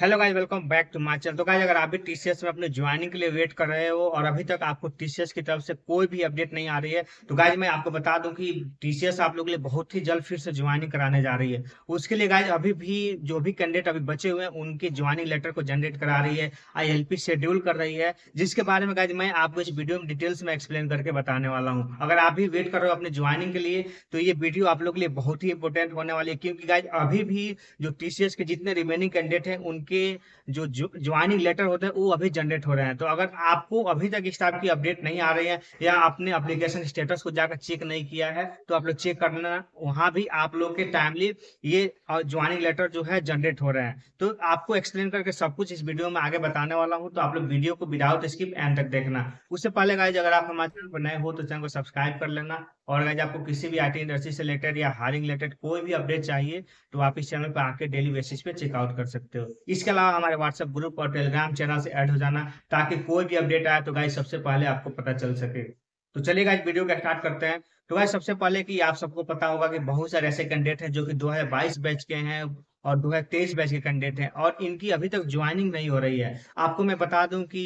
hello guys welcome back to माचल तो guys अगर आप भी टी में अपने ज्वाइनिंग के लिए वेट कर रहे हो और अभी तक आपको टी की तरफ से कोई भी अपडेट नहीं आ रही है तो गाइज मैं आपको बता दूं कि टी आप लोग के लिए बहुत ही जल्द फिर से ज्वाइनिंग कराने जा रही है उसके लिए गाइज अभी भी जो भी कैंडिडेट अभी बचे हुए हैं उनके ज्वाइनिंग लेटर को जनरेट करा रही है आई शेड्यूल कर रही है जिसके बारे में गाइज मैं आपको इस वीडियो में डिटेल्स में एक्सप्लेन करके बताने वाला हूँ अगर आप भी वेट कर रहे हो अपने ज्वाइनिंग के लिए तो ये वीडियो आप लोग के लिए बहुत ही इंपॉर्टेंट होने वाली है क्योंकि गाइज अभी भी जो टी के जितने रिमेनिंग कैंडिडेट है उन उनके जो ज्वाइनिंग लेटर होते हैं वो अभी जनरेट हो रहे हैं तो अगर आपको अभी तक इस टाइप की अपडेट नहीं आ रही है या आपने अप्लीकेशन स्टेटस को जाकर चेक नहीं किया है तो आप लोग चेक करना वहाँ भी आप लोग के टाइमली ये ज्वाइनिंग लेटर जो है जनरेट हो रहे हैं तो आपको एक्सप्लेन करके सब कुछ इस वीडियो में आगे बताने वाला हूँ तो आप लोग वीडियो को विदाउट स्किप एंड तक देखना उससे पहले गाइज अगर आप हमारे चैनल पर नए हो तो चैनल को सब्सक्राइब कर लेना और अगर आपको किसी भी आईटी इंडस्ट्री से रिलेटेड या हायरिंग रिलेटेड कोई भी अपडेट चाहिए तो आप इस चैनल पर आके डेली बेसिस पे चेकआउट कर सकते हो इसके अलावा हमारे व्हाट्सएप ग्रुप और टेलीग्राम चैनल से ऐड हो जाना ताकि कोई भी अपडेट आए तो गाय सबसे पहले आपको पता चल सके तो चलिए गाय वीडियो का स्टार्ट करते हैं तो गाय सबसे पहले कि आप सबको पता होगा कि बहुत सारे ऐसे कैंडिडेट हैं जो कि 2022 बैच के हैं और तेईस बैच के कैंडिडेट हैं और इनकी अभी तक ज्वाइनिंग नहीं हो रही है आपको मैं बता दूं कि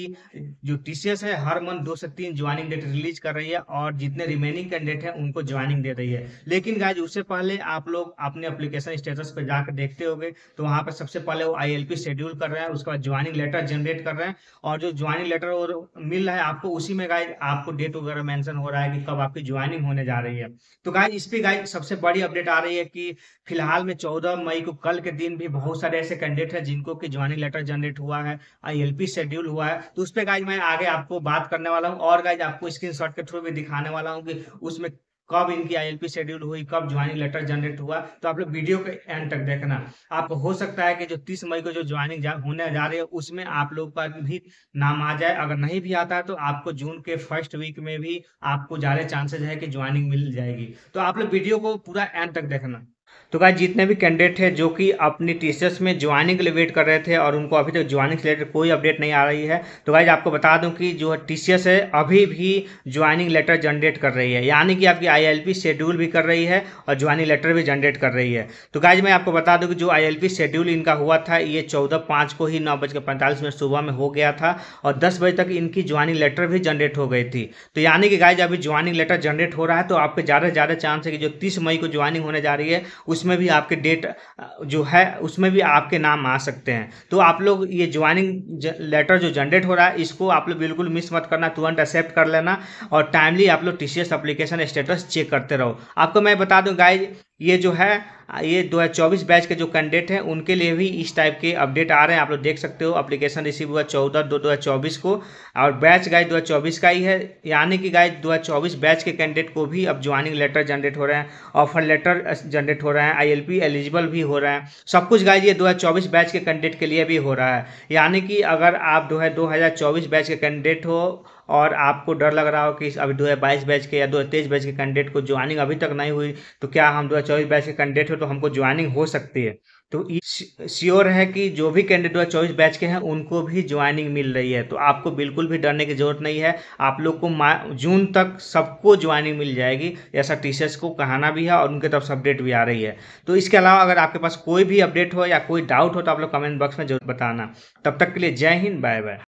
जो टीसीएस है हर मंथ दो से तीन ज्वाइनिंग डेट रिलीज कर रही है और जितने रिमेनिंग कैंडिडेट हैं उनको ज्वाइनिंग दे रही है लेकिन गाय उससे पहले आप लोग अपने अप्लीकेशन स्टेटस पर जाकर देखते हो तो वहाँ पर सबसे पहले वो आई शेड्यूल कर रहे हैं उसके बाद ज्वाइनिंग लेटर जनरेट कर रहे हैं और जो ज्वाइनिंग लेटर और मिल रहा है आपको उसी में गाय आपको डेट वगैरह मैंशन हो रहा है कि कब आपकी ज्वाइनिंग होने जा रही है तो गाय इस पर गाय सबसे बड़ी अपडेट आ रही है कि फिलहाल में चौदह मई को कल के के दिन भी बहुत सारे ऐसे कैंडिडेट हैं जिनको कि ज्वाइनिंग लेटर जनरेट हुआ है आईएलपी शेड्यूल हुआ है तो उस पर गाइज मैं आगे आपको बात करने वाला हूँ और गाइज आपको स्क्रीन के थ्रू भी दिखाने वाला हूँ कि उसमें कब इनकी आईएलपी शेड्यूल हुई कब ज्वाइनिंग लेटर जनरेट हुआ तो आप लोग वीडियो के एंड तक देखना आपको हो सकता है कि जो 30 मई को जो ज्वाइनिंग जा, होने जा रही है उसमें आप लोग का भी नाम आ जाए अगर नहीं भी आता है तो आपको जून के फर्स्ट वीक में भी आपको ज्यादा चांसेस है कि ज्वाइनिंग मिल जाएगी तो आप लोग वीडियो को पूरा एंड तक देखना तो गाइज जितने भी कैंडिडेट थे जो कि अपनी टीचर्स में ज्वाइनिंग के लिए वेट कर रहे थे और उनको अभी तक तो ज्वाइनिंग से रिलेटेड कोई अपडेट नहीं आ रही है तो गाइज आपको बता दूं कि जो टी है अभी भी ज्वाइनिंग लेटर जनरेट कर रही है यानी कि आपकी आई शेड्यूल भी कर रही है और ज्वाइनिंग लेटर भी जनरेट कर रही है तो गाइज मैं आपको बता दूँ कि जो आई शेड्यूल इनका हुआ था ये चौदह पाँच को ही नौ के पैंतालीस मिनट सुबह में हो गया था और दस बजे तक इनकी ज्वाइनिंग लेटर भी जनरेट हो गई थी तो यानी कि गाय अभी ज्वाइनिंग लेटर जनरेट हो रहा है तो आपके ज़्यादा से ज़्यादा चांस है कि जो तीस मई को ज्वाइनिंग होने जा रही है उसमें भी आपके डेट जो है उसमें भी आपके नाम आ सकते हैं तो आप लोग ये ज्वाइनिंग लेटर जो जनरेट हो रहा है इसको आप लोग बिल्कुल मिस मत करना तुरंत एक्सेप्ट कर लेना और टाइमली आप लोग T C application status check करते रहो आपको मैं बता दूँ गाइज ये जो है ये 2024 बैच के जो कैंडिडेट हैं उनके लिए भी इस टाइप के अपडेट आ रहे हैं आप लोग देख सकते हो एप्लीकेशन रिसीव हुआ चौदह दो दो को और बैच हज़ार 2024 का ही है यानी कि हज़ार 2024 बैच के कैंडिडेट को भी अब ज्वाइनिंग लेटर जनरेट हो रहे हैं ऑफर लेटर जनरेट हो रहे हैं आई एलिजिबल भी हो रहे हैं सब कुछ गाइज ये चौबीस बैच के कैंडिडेट के लिए भी हो रहा है यानी कि अगर आप जो है चौबीस बैच के कैंडिडेट हो और आपको डर लग रहा हो कि अभी दो हज़ार बाईस बैच के या दो हज़ार तेईस बैच के कैंडिडेट को ज्वाइनिंग अभी तक नहीं हुई तो क्या हम दो हजार चौबीस बैच के कैंडिडेट हो तो हमको ज्वाइनिंग हो सकती है तो श्योर है कि जो भी कैंडिडेट हुआ चौबीस बैच के हैं उनको भी ज्वाइनिंग मिल रही है तो आपको बिल्कुल भी डरने की जरूरत नहीं है आप लोग को जून तक सबको ज्वाइनिंग मिल जाएगी ऐसा टीचर्स को कहना भी है और उनके तरफ से अपडेट भी आ रही है तो इसके अलावा अगर आपके पास कोई भी अपडेट हो या कोई डाउट हो तो आप लोग कमेंट बॉक्स में जरूर बताना तब तक के लिए जय हिंद बाय बाय